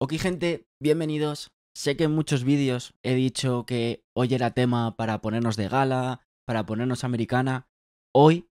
Ok gente, bienvenidos. Sé que en muchos vídeos he dicho que hoy era tema para ponernos de gala, para ponernos americana. Hoy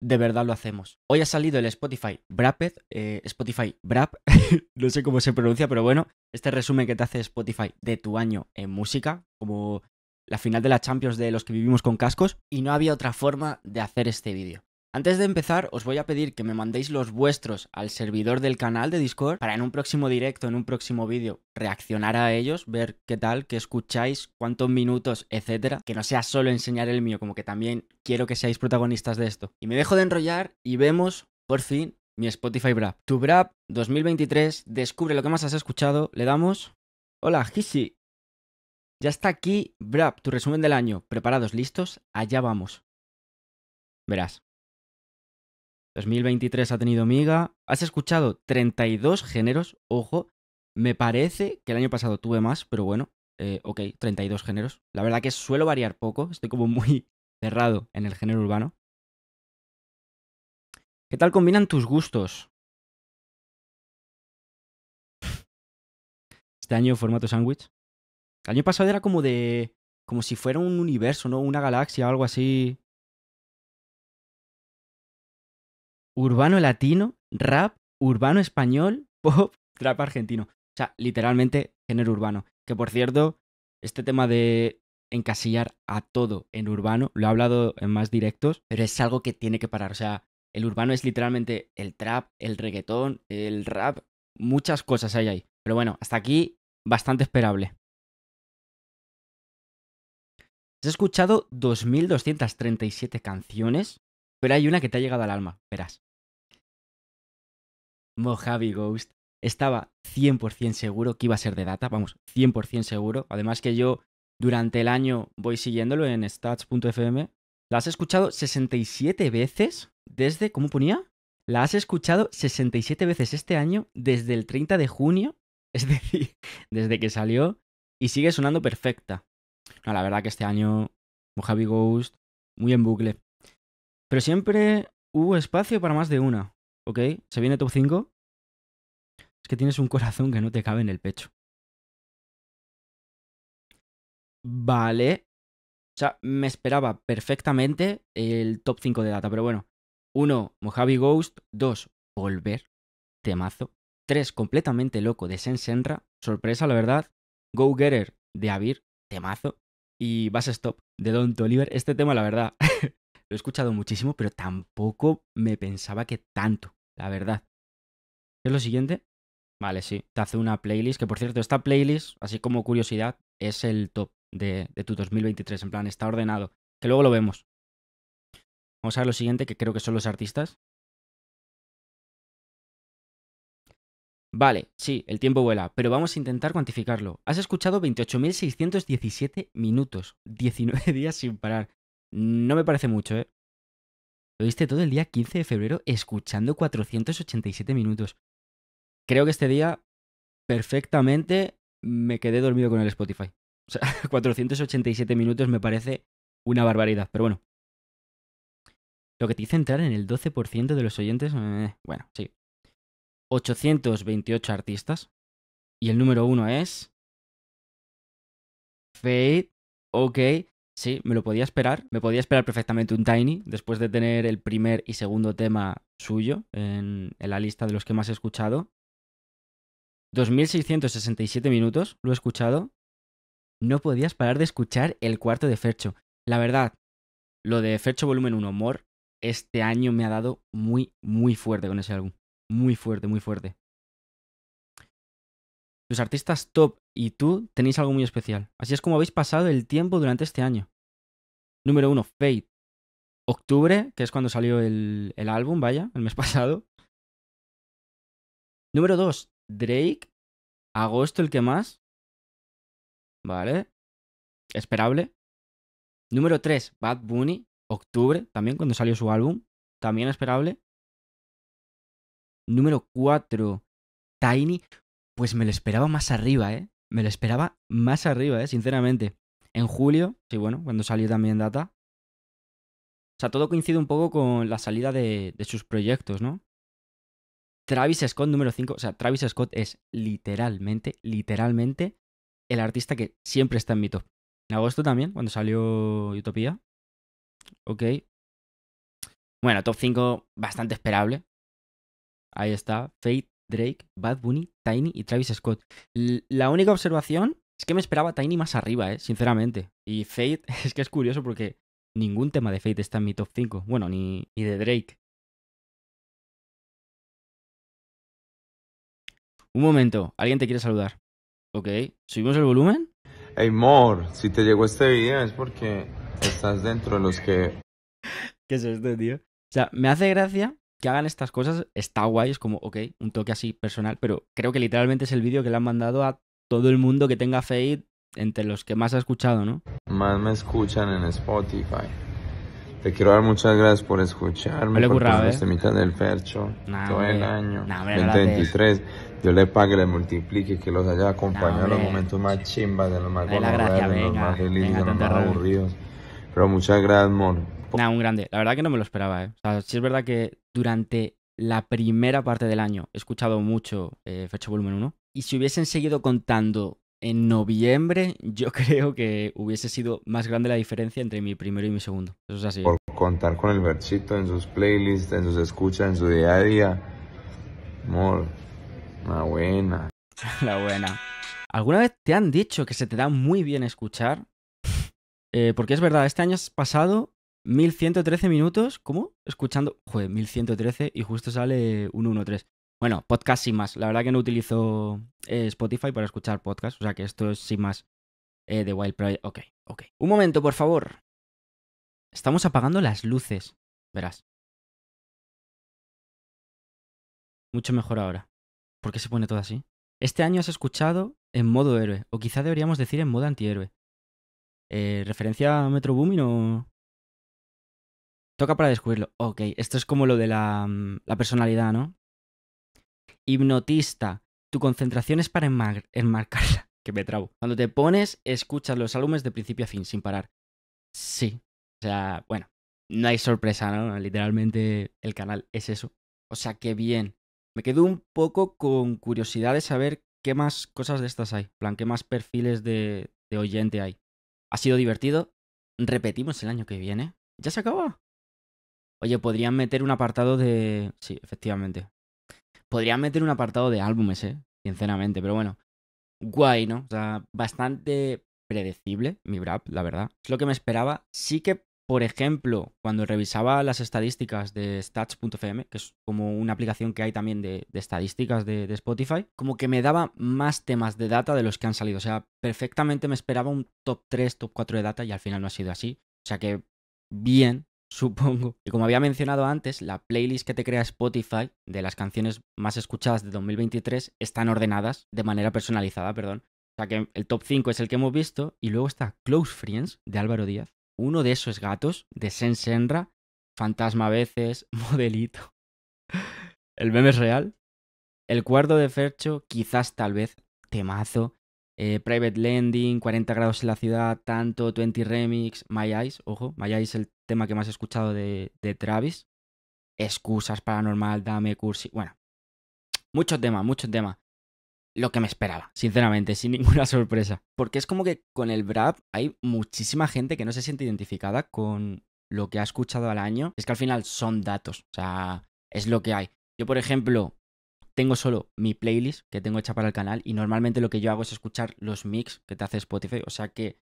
de verdad lo hacemos. Hoy ha salido el Spotify Wrapped, eh, Spotify Brap, no sé cómo se pronuncia, pero bueno, este resumen que te hace Spotify de tu año en música, como la final de la Champions de los que vivimos con cascos, y no había otra forma de hacer este vídeo. Antes de empezar, os voy a pedir que me mandéis los vuestros al servidor del canal de Discord para en un próximo directo, en un próximo vídeo, reaccionar a ellos, ver qué tal, qué escucháis, cuántos minutos, etcétera. Que no sea solo enseñar el mío, como que también quiero que seáis protagonistas de esto. Y me dejo de enrollar y vemos, por fin, mi Spotify Wrap. Tu Wrap 2023, descubre lo que más has escuchado, le damos... Hola, Hishi. Ya está aquí, Wrap, tu resumen del año. ¿Preparados, listos? Allá vamos. Verás. 2023 ha tenido miga. Has escuchado 32 géneros, ojo. Me parece que el año pasado tuve más, pero bueno, eh, ok, 32 géneros. La verdad que suelo variar poco, estoy como muy cerrado en el género urbano. ¿Qué tal combinan tus gustos? Este año formato sándwich. El año pasado era como de... como si fuera un universo, ¿no? Una galaxia o algo así. urbano latino, rap, urbano español, pop, trap argentino. O sea, literalmente género urbano. Que por cierto, este tema de encasillar a todo en urbano, lo he hablado en más directos, pero es algo que tiene que parar. O sea, el urbano es literalmente el trap, el reggaetón, el rap, muchas cosas hay ahí. Pero bueno, hasta aquí bastante esperable. Has escuchado 2.237 canciones, pero hay una que te ha llegado al alma, verás. Mojave Ghost. Estaba 100% seguro que iba a ser de data, vamos, 100% seguro. Además que yo durante el año voy siguiéndolo en stats.fm. La has escuchado 67 veces desde, ¿cómo ponía? La has escuchado 67 veces este año desde el 30 de junio, es decir, desde que salió y sigue sonando perfecta. No, la verdad que este año Mojave Ghost, muy en bucle. Pero siempre hubo espacio para más de una. ¿ok? Se viene top 5. Es que tienes un corazón que no te cabe en el pecho. Vale. O sea, me esperaba perfectamente el top 5 de data, pero bueno. 1. Mojave Ghost. 2. Volver. Temazo. 3. Completamente loco de Sen Senra. Sorpresa, la verdad. Go Getter de Avir. Temazo. Y Bass Stop de Don Toliver. Este tema, la verdad, Lo he escuchado muchísimo, pero tampoco me pensaba que tanto, la verdad. ¿Qué es lo siguiente? Vale, sí, te hace una playlist, que por cierto, esta playlist, así como curiosidad, es el top de, de tu 2023, en plan, está ordenado, que luego lo vemos. Vamos a ver lo siguiente, que creo que son los artistas. Vale, sí, el tiempo vuela, pero vamos a intentar cuantificarlo. Has escuchado 28.617 minutos, 19 días sin parar. No me parece mucho, ¿eh? Lo viste todo el día 15 de febrero escuchando 487 minutos. Creo que este día perfectamente me quedé dormido con el Spotify. O sea, 487 minutos me parece una barbaridad, pero bueno. Lo que te hice entrar en el 12% de los oyentes, eh, bueno, sí. 828 artistas. Y el número uno es... Fade, OK, Sí, me lo podía esperar. Me podía esperar perfectamente un Tiny después de tener el primer y segundo tema suyo en, la lista de los que más he escuchado. 2.667 minutos lo he escuchado. No podías parar de escuchar el cuarto de Fercho. La verdad, lo de Fercho Volumen 1 More este año me ha dado muy, muy fuerte con ese álbum. Muy fuerte, muy fuerte. Tus artistas top y tú tenéis algo muy especial. Así es como habéis pasado el tiempo durante este año. Número 1, Fate. Octubre, que es cuando salió el, el álbum, vaya, el mes pasado. Número 2, Drake. Agosto, el que más. Vale. Esperable. Número 3, Bad Bunny. Octubre, también cuando salió su álbum. También esperable. Número 4, Tiny. Pues me lo esperaba más arriba, ¿eh? me lo esperaba más arriba, ¿eh? sinceramente. En julio, sí, bueno, cuando salió también Data. O sea, todo coincide un poco con la salida de, de sus proyectos, ¿no? Travis Scott número 5, o sea, Travis Scott es literalmente, literalmente el artista que siempre está en mi top. En agosto también, cuando salió Utopía. Ok. Bueno, top 5 bastante esperable. Ahí está. Fate, Drake, Bad Bunny, Tiny y Travis Scott. la única observación es que me esperaba Tiny más arriba, eh, sinceramente. Y Fate, es que es curioso porque ningún tema de Fate está en mi top 5. Bueno, ni, de Drake. Un momento, alguien te quiere saludar. Ok, ¿subimos el volumen? Hey, Mor, si te llegó este video es porque estás dentro de los que... ¿Qué es esto, tío? O sea, me hace gracia que hagan estas cosas está guay, es como, ok, un toque así personal, pero creo que literalmente es el vídeo que le han mandado a todo el mundo que tenga fe entre los que más ha escuchado, ¿no? Más me escuchan en Spotify. Te quiero dar muchas gracias por escucharme. Me he curraba, ¿eh? Este mitad del percho. todo el año. Nah, Yo le pague, le multiplique, que los haya acompañado en los momentos más chimbas, de los más gracia, los más de los más aburridos. Pero muchas gracias, mono. Nada, un grande. La verdad que no me lo esperaba, ¿eh? O sea, sí es verdad que durante la primera parte del año he escuchado mucho eh, Fecho Volumen 1 y si hubiesen seguido contando en noviembre, yo creo que hubiese sido más grande la diferencia entre mi primero y mi segundo. Eso es así. ¿eh? Por contar con el versito en sus playlists, en sus escuchas, en su día a día. la buena. la buena. ¿Alguna vez te han dicho que se te da muy bien escuchar? Eh, porque es verdad, este año pasado 1113 minutos, ¿cómo? Escuchando, joder, 1113 y justo sale 113. Bueno, podcast sin más. La verdad que no utilizo eh, Spotify para escuchar podcast, o sea que esto es sin más de eh, Wild Pride. Ok, ok. Un momento, por favor. Estamos apagando las luces, verás. Mucho mejor ahora. ¿Por qué se pone todo así? Este año has escuchado en modo héroe, o quizá deberíamos decir en modo antihéroe. Eh, ¿Referencia a Metro booming o, Toca para descubrirlo. Ok, esto es como lo de la, mm, personalidad, ¿no? Hipnotista. Tu concentración es para enmarcarla. Que me trabo. Cuando te pones, escuchas los álbumes de principio a fin, sin parar. Sí. O sea, bueno, no hay sorpresa, ¿no? Literalmente el canal es eso. O sea, qué bien. Me quedo un poco con curiosidad de saber qué más cosas de estas hay. plan, qué más perfiles de, de oyente hay. Ha sido divertido. Repetimos el año que viene. ¿Ya se acaba? Oye, podrían meter un apartado de. Sí, efectivamente. Podrían meter un apartado de álbumes, ¿eh? Sinceramente, pero bueno. Guay, ¿no? O sea, bastante predecible mi Brap, la verdad. Es lo que me esperaba. Sí que, por ejemplo, cuando revisaba las estadísticas de stats.fm, que es como una aplicación que hay también de, estadísticas de, de, Spotify, como que me daba más temas de data de los que han salido. O sea, perfectamente me esperaba un top 3, top 4 de data y al final no ha sido así. O sea que bien, supongo. Y como había mencionado antes, la playlist que te crea Spotify de las canciones más escuchadas de 2023 están ordenadas de manera personalizada, perdón. O sea que el top 5 es el que hemos visto y luego está Close Friends de Álvaro Díaz. Uno de esos gatos de Sen Senra, Fantasma a veces, Modelito. El meme es real. El cuarto de Fercho, quizás tal vez, temazo. Eh, Private Landing, 40 grados en la ciudad, tanto, 20 Remix, My Eyes, ojo, My Eyes es el tema que más he escuchado de, Travis, Excusas Paranormal, Dame Cursi, bueno, muchos temas, muchos temas. Lo que me esperaba, sinceramente, sin ninguna sorpresa. Porque es como que con el Brab hay muchísima gente que no se siente identificada con lo que ha escuchado al año. Es que al final son datos, o sea, es lo que hay. Yo, por ejemplo, tengo solo mi playlist que tengo hecha para el canal y normalmente lo que yo hago es escuchar los mix que te hace Spotify. O sea que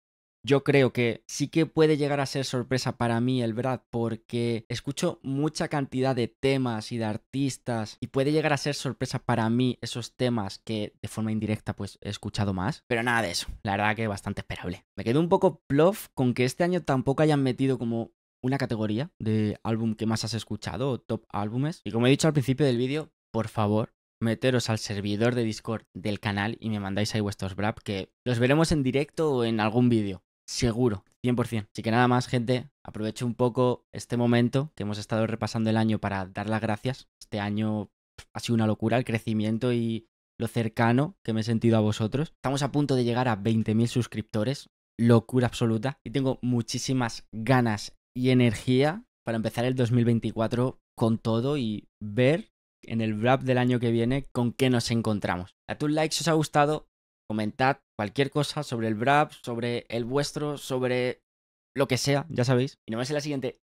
yo creo que sí que puede llegar a ser sorpresa para mí el Brad porque escucho mucha cantidad de temas y de artistas y puede llegar a ser sorpresa para mí esos temas que de forma indirecta pues he escuchado más. Pero nada de eso, la verdad que bastante esperable. Me quedo un poco plof con que este año tampoco hayan metido como una categoría de álbum que más has escuchado o top álbumes. Y como he dicho al principio del vídeo, por favor, meteros al servidor de Discord del canal y me mandáis ahí vuestros brab que los veremos en directo o en algún vídeo. Seguro, 100%. Así que nada más, gente, aprovecho un poco este momento que hemos estado repasando el año para dar las gracias. Este año ha sido una locura el crecimiento y lo cercano que me he sentido a vosotros. Estamos a punto de llegar a 20.000 suscriptores, locura absoluta, y tengo muchísimas ganas y energía para empezar el 2024 con todo y ver en el wrap del año que viene con qué nos encontramos. A tus likes si os ha gustado, comentad cualquier cosa sobre el wrap, sobre el vuestro, sobre lo que sea, ya sabéis. Y nos vemos en la siguiente.